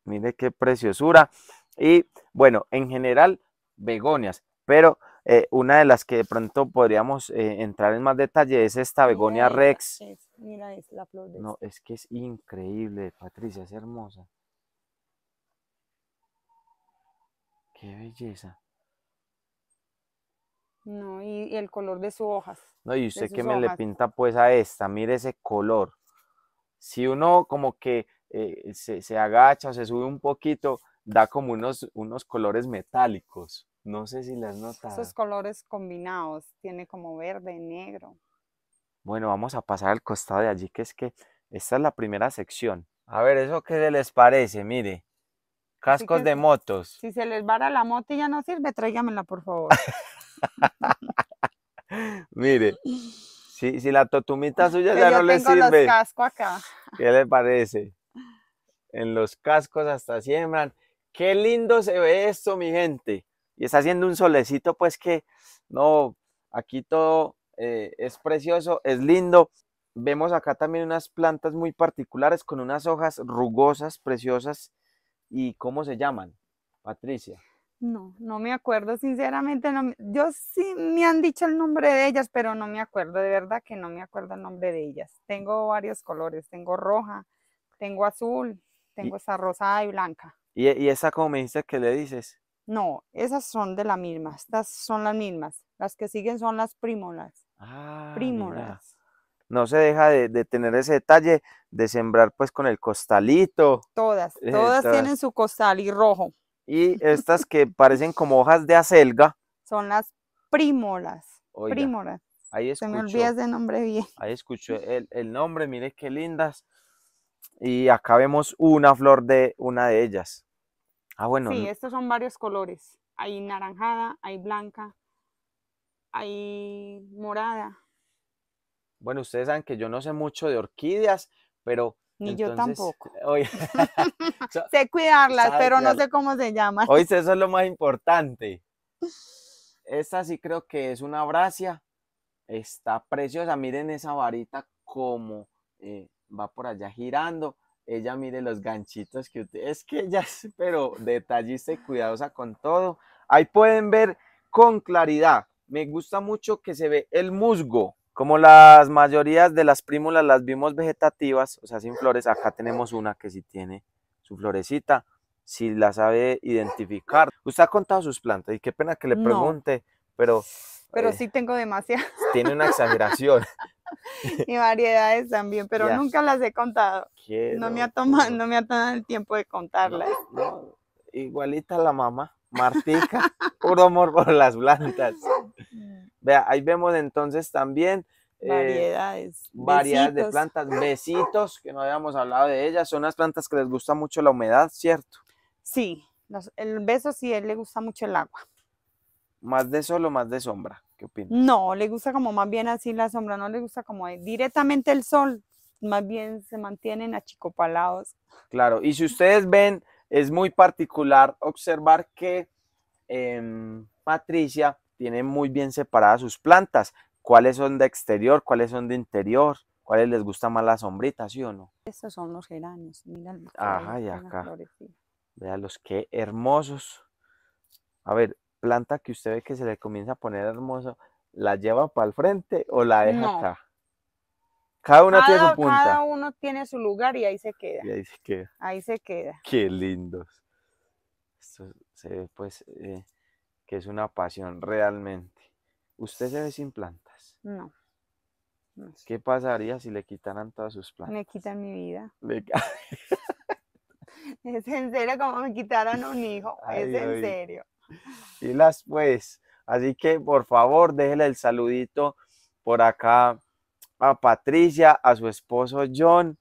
Mire qué preciosura. Y bueno, en general, begonias. Pero eh, una de las que de pronto podríamos eh, entrar en más detalle es esta begonia rex. Mira, la flor No, este. es que es increíble, Patricia, es hermosa. Qué belleza. No, y, el color de sus hojas. No, y usted que me le pinta pues a esta, mire ese color. Si uno como que eh, se, agacha o se sube un poquito, da como unos, unos colores metálicos. No sé si las notas. Esos colores combinados, tiene como verde, negro. Bueno, vamos a pasar al costado de allí, que es que esta es la primera sección. A ver, ¿eso qué se les parece? Mire, pues cascos de motos. Si se les vara la moto y ya no sirve, tráigamela, por favor. Mire, si, si, la totumita suya ya no le sirve. Los casco acá. ¿Qué les parece? En los cascos hasta siembran. Qué lindo se ve esto, mi gente. Y está haciendo un solecito, pues que no, aquí todo eh, es precioso, es lindo. Vemos acá también unas plantas muy particulares con unas hojas rugosas, preciosas. ¿Y cómo se llaman, Patricia? No, no me acuerdo, sinceramente, yo sí me han dicho el nombre de ellas, pero no me acuerdo, de verdad que no me acuerdo el nombre de ellas. Tengo varios colores, tengo roja, tengo azul, tengo esa rosada y blanca. ¿Y, esa como me dijiste que le dices? No, esas son de la misma, estas son las mismas, las que siguen son las primolas. Ah, Prímolas. No se deja de, tener ese detalle de sembrar pues con el costalito. Eh, todas, todas, tienen su costal y rojo. Y estas que parecen como hojas de acelga. Son las primoras. Oiga, primoras. Ahí escucho, se me olvidas de nombre bien. Ahí escucho el, el nombre, mire qué lindas. Y acá vemos una flor de una de ellas. Ah, bueno. Sí, estos son varios colores. Hay naranjada, hay blanca, ahí morada. Bueno, ustedes saben que yo no sé mucho de orquídeas, pero... Ni yo tampoco. sé cuidarlas, pero no sé cómo se llaman. Hoy eso es lo más importante. Esta sí creo que es una bracia. Está preciosa. Miren esa varita como eh, va por allá girando. Ella mire los ganchitos que Es que ella pero detallista y cuidadosa con todo. Ahí pueden ver con claridad me gusta mucho que se ve el musgo. Como las mayorías de las primulas, las vimos vegetativas, o sea, sin flores, acá tenemos una que sí tiene su florecita, si la sabe identificar. Usted ha contado sus plantas y qué pena que le pregunte, pero... Pero eh, sí tengo demasiadas. Tiene una exageración. y variedades también, pero nunca las he contado. no me, ha tomado, no me ha el tiempo de contarlas. igualita la mamá. Martica, puro amor por las plantas. Mm. Vea, ahí vemos entonces también eh, variedades. variedades de plantas, besitos, que no habíamos hablado de ellas, son las plantas que les gusta mucho la humedad, ¿cierto? Sí, el beso sí, él le gusta mucho el agua. ¿Más de sol o más de sombra? ¿Qué opinas? No, le gusta como más bien así la sombra, no le gusta como directamente el sol, más bien se mantienen achicopalados. Claro, y si ustedes ven es muy particular observar que em, Patricia tiene muy bien separadas sus plantas, cuáles son de exterior, cuáles son de interior, cuáles les gusta más la sombrita, ¿sí o no? Estos son los geranios, míralos. Ajá, y acá. los qué hermosos. A ver, planta que usted ve que se le comienza a poner hermoso, ¿la lleva para el frente o la deja acá? Cada una tiene su punta. Cada uno tiene su lugar y ahí se queda. ahí se queda. Qué lindos. Esto se ve pues eh, que es una pasión realmente. ¿Usted se ve sin plantas? No. ¿Qué pasaría si le quitaran todas sus plantas? Me quitan mi vida. es en serio como me quitaran un hijo. es en serio. Y las pues. Así que por favor, déjele el saludito por acá a Patricia, a su esposo John.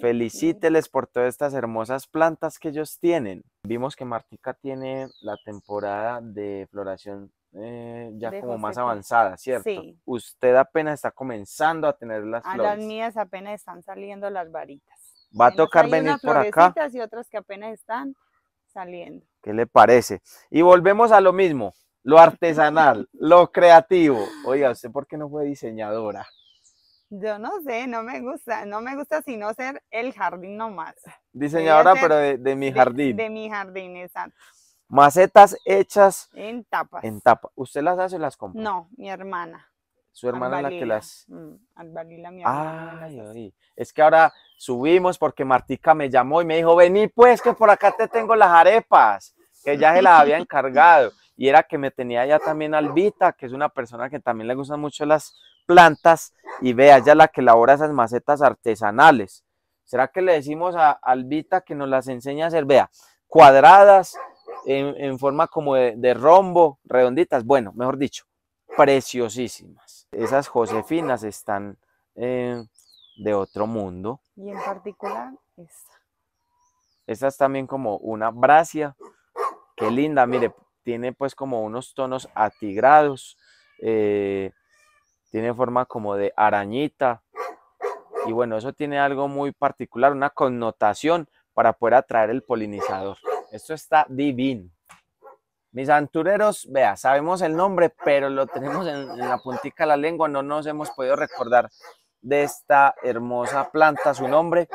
Felicíteles por todas estas hermosas plantas que ellos tienen. Vimos que Martica tiene la temporada de floración eh, ya como más avanzada, ¿cierto? Sí. Usted apenas está comenzando a tener las a ah, las mías apenas están saliendo las varitas. Va a tocar venir por acá. y otras que apenas están saliendo. ¿Qué le parece? Y volvemos a lo mismo, lo artesanal, lo creativo. Oiga, ¿usted por qué no fue diseñadora? Yo no sé, no me gusta, no me gusta sino ser el jardín nomás. Diseñadora, pero de, mi jardín. De, mi jardín, exacto. Macetas hechas. En tapas. En tapa. ¿Usted las hace o las compra? No, mi hermana. Su hermana la que las. Mm, mi hermana. Es que ahora subimos porque Martica me llamó y me dijo: Vení, pues, que por acá te tengo las arepas, que ya se las había encargado. Y era que me tenía ya también Albita, que es una persona que también le gustan mucho las plantas y vea ya la que elabora esas macetas artesanales. ¿Será que le decimos a Albita que nos las enseña a hacer? Vea, cuadradas, en, forma como de, rombo, redonditas, bueno, mejor dicho, preciosísimas. Esas josefinas están eh, de otro mundo. Y en particular esta. Esta es también como una bracia. Qué linda, mire, tiene pues como unos tonos atigrados. Eh, tiene forma como de arañita. Y bueno, eso tiene algo muy particular, una connotación para poder atraer el polinizador. Esto está divino. Mis antureros, vea, sabemos el nombre, pero lo tenemos en, la puntica de la lengua, no nos hemos podido recordar de esta hermosa planta, su nombre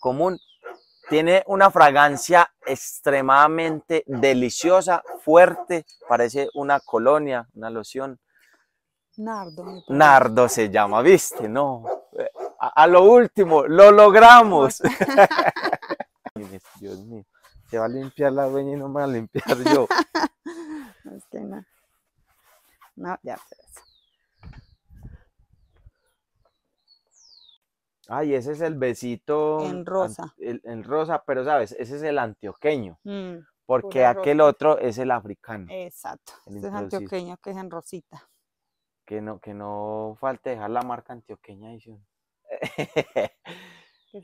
común. Tiene una fragancia extremadamente deliciosa, fuerte, parece una colonia, una loción Nardo. se llama, ¿viste? No. A, lo último, lo logramos. Dios mío, se va a limpiar la dueña y no me va a limpiar yo. es que no. No, ya Ay, ese es el besito. En rosa. en rosa, pero sabes, ese es el antioqueño. Mm, porque aquel otro es el africano. Exacto. El este es antioqueño que es en rosita que no, que falte dejar la marca antioqueña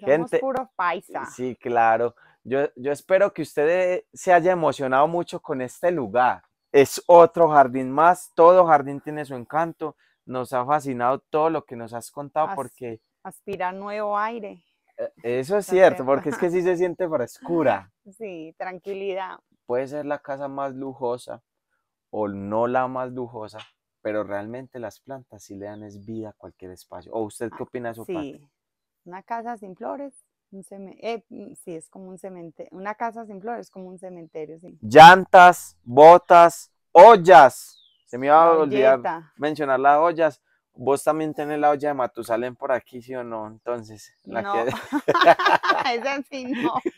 Gente, puro paisa. Sí, claro. Yo, espero que usted se haya emocionado mucho con este lugar. Es otro jardín más, todo jardín tiene su encanto. Nos ha fascinado todo lo que nos has contado porque... Aspira nuevo aire. Eh, eso es cierto, porque es que sí se siente frescura. Sí, tranquilidad. Puede ser la casa más lujosa o no la más lujosa, pero realmente las plantas sí le dan es vida a cualquier espacio. ¿O usted qué ah, opina de parte? sí. Una casa sin flores, un eh, mm, sí, es como un cementerio. Una casa sin flores es como un cementerio, sí. Llantas, botas, ollas. Se me iba a olvidar mencionar las ollas. Vos también tenés la olla de Matusalén por aquí, ¿sí o no? Entonces, la no. Esa no.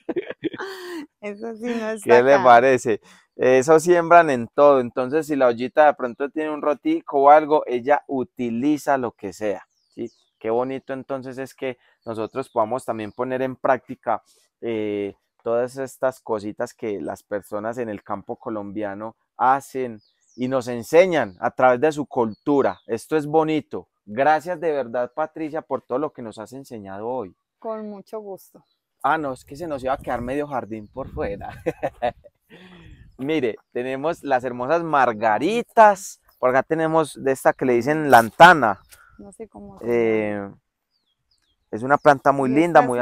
Eso sí ¿Qué le parece? Eso siembran en todo. Entonces, si la ollita de pronto tiene un rotico o algo, ella utiliza lo que sea. ¿sí? Qué bonito entonces es que nosotros podamos también poner en práctica eh, todas estas cositas que las personas en el campo colombiano hacen y nos enseñan a través de su cultura. Esto es bonito. Gracias de verdad, Patricia, por todo lo que nos has enseñado hoy. Con mucho gusto. Ah, no, es que se nos iba a quedar medio jardín por fuera. Mire, tenemos las hermosas margaritas. Por acá tenemos de esta que le dicen lantana. No sé cómo. Es, eh, es una planta muy linda, muy...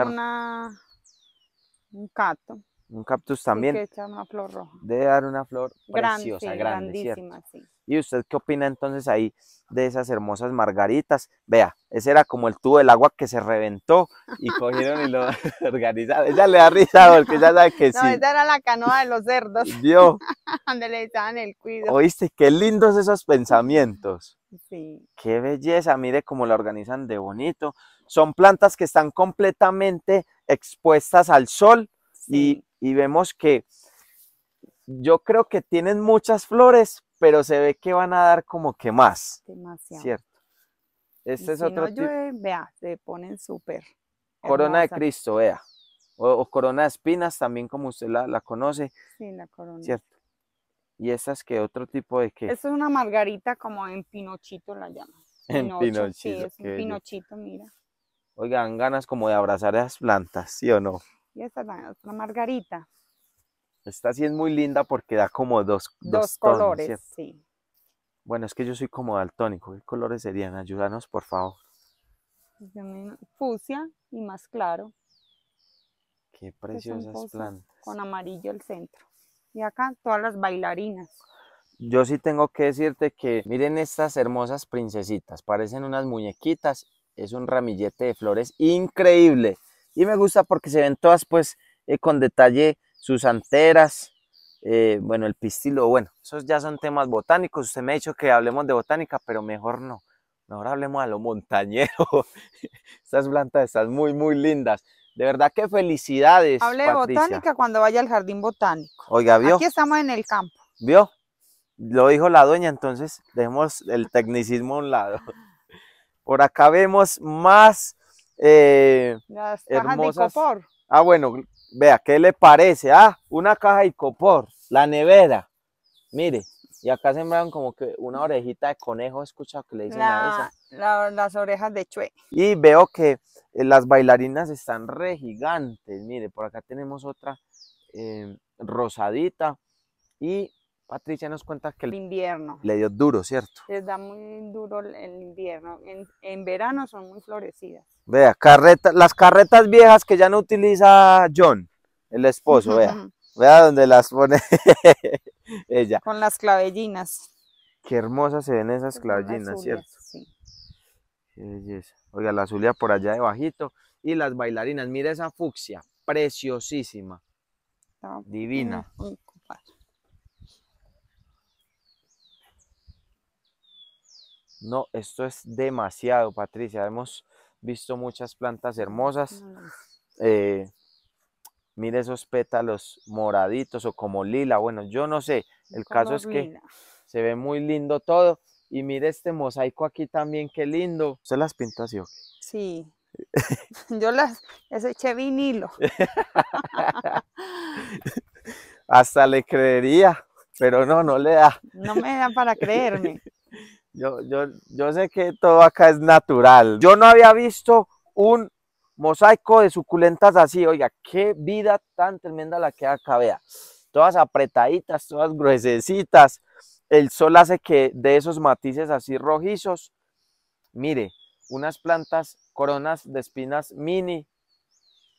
Un cactus. Un cactus también. Debe que una flor roja. Debe dar una flor grande, preciosa, grandísima, sí. ¿Y usted qué opina entonces ahí de esas hermosas margaritas? Vea, ese era como el tubo del agua que se reventó y cogieron y lo organizaron. Ella le ha risado porque ya sabe que sí. No, esa era la canoa de los cerdos. Vio. Donde le echaban el cuido. Oíste, qué lindos esos pensamientos. Sí. Qué belleza, mire cómo la organizan de bonito. Son plantas que están completamente expuestas al sol y, y vemos que yo creo que tienen muchas flores, pero se ve que van a dar como que más. Demasiado. ¿Cierto? Este es otro vea, se ponen súper. Corona de Cristo, vea. O, corona de espinas, también como usted la, conoce. Sí, la corona. ¿Cierto? ¿Y esas que otro tipo de que Esa es una margarita como en pinochito la llaman. En pinochito. Sí, es un pinochito, mira. Oigan, ganas como de abrazar esas plantas, ¿sí o no? Y esta es la margarita. Esta sí es muy linda porque da como dos, dos, colores, sí. Bueno, es que yo soy como daltónico. ¿Qué colores serían? Ayúdanos, por favor. Fusia y más claro. Qué preciosas plantas. Con amarillo el centro. Y acá todas las bailarinas. Yo sí tengo que decirte que miren estas hermosas princesitas, parecen unas muñequitas, es un ramillete de flores increíble y me gusta porque se ven todas pues eh, con detalle sus anteras, eh, bueno, el pistilo, bueno, esos ya son temas botánicos. Usted me ha dicho que hablemos de botánica, pero mejor no. Ahora hablemos a lo montañero. Estas plantas están muy, muy lindas. De verdad qué felicidades. Hable de botánica cuando vaya al jardín botánico. Oiga, vio. Aquí estamos en el campo. Vio. Lo dijo la dueña, entonces dejemos el tecnicismo a un lado. Por acá vemos más eh, hermosas. Ah, bueno, Vea, ¿qué le parece? Ah, una caja de copor, la nevera. Mire, y acá sembraron como que una orejita de conejo, escucha que le dicen a esa. las orejas de chue. Y veo que eh, las bailarinas están re gigantes. Mire, por acá tenemos otra em, rosadita. Y Patricia nos cuenta que el invierno le dio duro, ¿cierto? Les da muy duro el invierno. en verano son muy florecidas. Vea, las carretas viejas que ya no utiliza John, el esposo, vea. Vea dónde las pone ella. Con las clavellinas. Qué hermosas se ven esas clavellinas, ¿cierto? Sí. Oiga, la azulia por allá debajito. Y las bailarinas, mira esa fucsia, preciosísima. divina. No, no, esto es demasiado, Patricia. Hemos visto muchas plantas hermosas. Eh, mire esos pétalos moraditos o como lila, bueno, yo no sé, el caso es que se ve muy lindo todo. Y mire este mosaico aquí también, qué lindo. ¿Usted las pintó así o qué? Sí. yo las, eché vinilo. Hasta le creería, pero no, no le da. No me dan para creerme. Yo, yo, yo sé que todo acá es natural. Yo no había visto un mosaico de suculentas así. Oiga, qué vida tan tremenda la que acá vea. Todas apretaditas, todas gruesecitas. El sol hace que de esos matices así rojizos, mire, unas plantas, coronas de espinas mini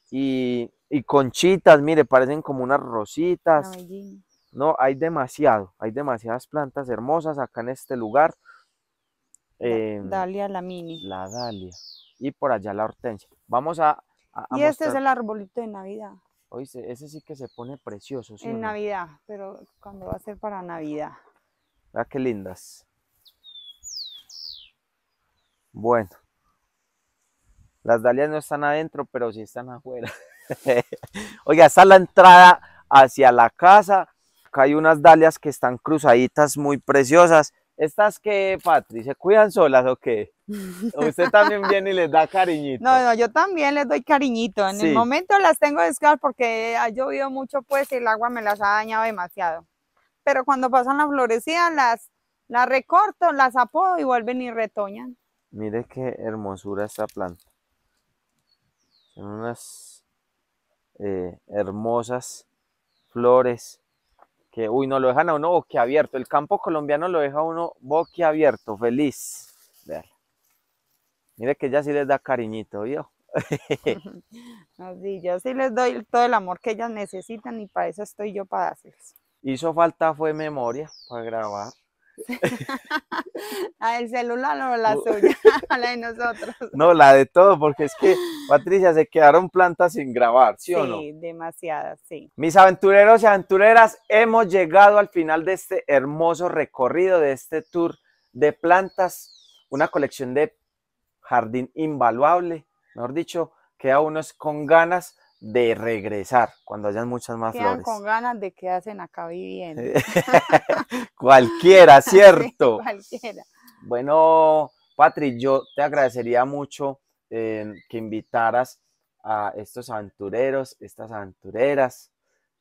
y, conchitas, mire, parecen como unas rositas. No, hay demasiado, hay demasiadas plantas hermosas acá en este lugar. Em, Dalia la mini. La Dalia. Y por allá la hortensia. Vamos a... y este es el arbolito de Navidad. ese sí que se pone precioso. en Navidad, pero cuando va a ser para Navidad. Mira ah, qué lindas. Bueno. Las dalias no están adentro, pero sí están afuera. Oiga, está la entrada hacia la casa. Acá hay unas dalias que están cruzaditas muy preciosas. ¿Estas que, Patricia? ¿Se cuidan solas o qué? Usted también viene y les da cariñito. No, yo también les doy cariñito. En el momento las tengo escar porque ha llovido mucho, pues, y el agua me las ha dañado demasiado. Pero cuando pasan las florecidas, las, las recorto, las apodo y vuelven y retoñan. Mire qué hermosura esta planta. Son unas eh, hermosas flores que uy, no lo dejan a uno boquiabierto. El campo colombiano lo deja a uno boquiabierto, feliz. Mire que ella sí les da cariñito, yo Así, yo sí les doy todo el amor que ellas necesitan y para eso estoy yo para hacerles. Hizo falta fue memoria para grabar a el celular o la suya, la de nosotros. No, la de todo, porque es que, Patricia, se quedaron plantas sin grabar, ¿sí, o no? Sí, demasiadas, sí. Mis aventureros y aventureras, hemos llegado al final de este hermoso recorrido, de este tour de plantas, una colección de jardín invaluable, mejor dicho, queda unos con ganas de regresar cuando hayan muchas más flores. con ganas de que hacen acá viviendo. cualquiera, ¿cierto? cualquiera. Bueno, Patri, yo te agradecería mucho eh, que invitaras a estos aventureros, estas aventureras,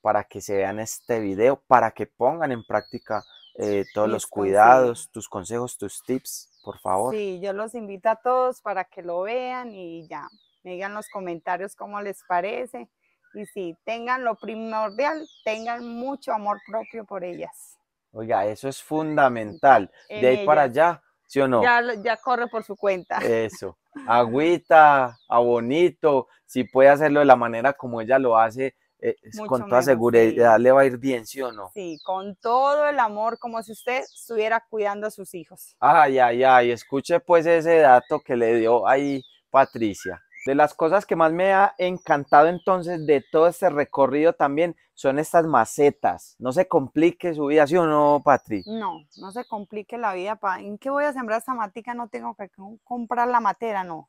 para que se vean este video, para que pongan en práctica eh, todos los cuidados, tus consejos, tus tips, por favor. Sí, yo los invito a todos para que lo vean y ya, me digan los comentarios cómo les parece. Y si tengan lo primordial, tengan mucho amor propio por ellas. Oiga, eso es fundamental. de ahí para allá, ¿sí o no? Ya, corre por su cuenta. Eso. Agüita, a bonito, si puede hacerlo de la manera como ella lo hace, eh, con toda seguridad le va a ir bien, ¿sí o no? Sí, con todo el amor, como si usted estuviera cuidando a sus hijos. Ay, ya ay, escuche pues ese dato que le dio ahí Patricia. De las cosas que más me ha encantado entonces de todo este recorrido también son estas macetas. No se complique su vida, ¿sí o no, Patri? No, no se complique la vida. Pa. ¿En qué voy a sembrar esta matica? No tengo que comprar la matera, no.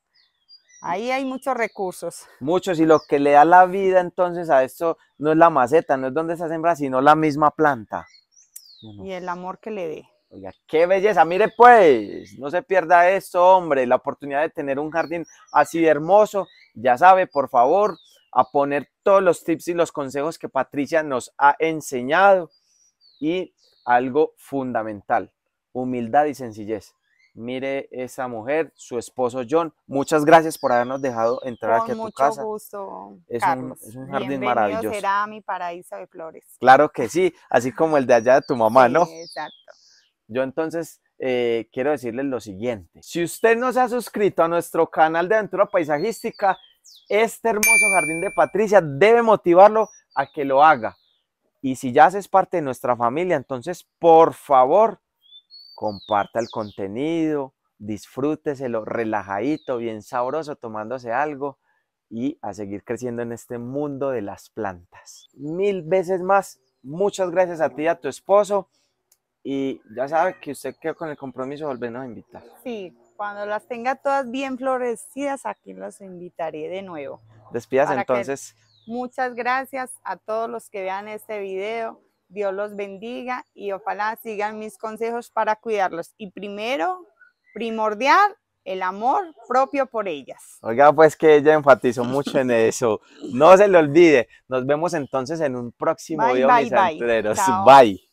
Ahí hay muchos recursos. Muchos, y lo que le da la vida entonces a esto no es la maceta, no es donde se sembra, sino la misma planta. Y el amor que le dé. Oiga, qué belleza. Mire pues, no se pierda esto, hombre. La oportunidad de tener un jardín así de hermoso. Ya sabe, por favor, a poner todos los tips y los consejos que Patricia nos ha enseñado. Y algo fundamental, humildad y sencillez. Mire esa mujer, su esposo John. Muchas gracias por habernos dejado entrar aquí a tu mucho Gusto, es, Un, es un jardín maravilloso. Será mi paraíso de flores. Claro que sí, así como el de allá de tu mamá, ¿no? Exacto. Yo entonces eh, quiero decirles lo siguiente. Si usted no se ha suscrito a nuestro canal de aventura paisajística, este hermoso jardín de Patricia debe motivarlo a que lo haga. Y si ya haces parte de nuestra familia, entonces por favor, comparta el contenido, disfrúteselo relajadito, bien sabroso, tomándose algo y a seguir creciendo en este mundo de las plantas. Mil veces más, muchas gracias a ti y a tu esposo y ya sabe que usted quedó con el compromiso de volvernos a invitar. Sí, cuando las tenga todas bien florecidas, aquí las invitaré de nuevo. Despidas entonces. Muchas gracias a todos los que vean este video. Dios los bendiga y ojalá sigan mis consejos para cuidarlos. Y primero, primordial, el amor propio por ellas. Oiga, pues que ella enfatizó mucho en eso. No se le olvide. Nos vemos entonces en un próximo video, mis bye. Bye.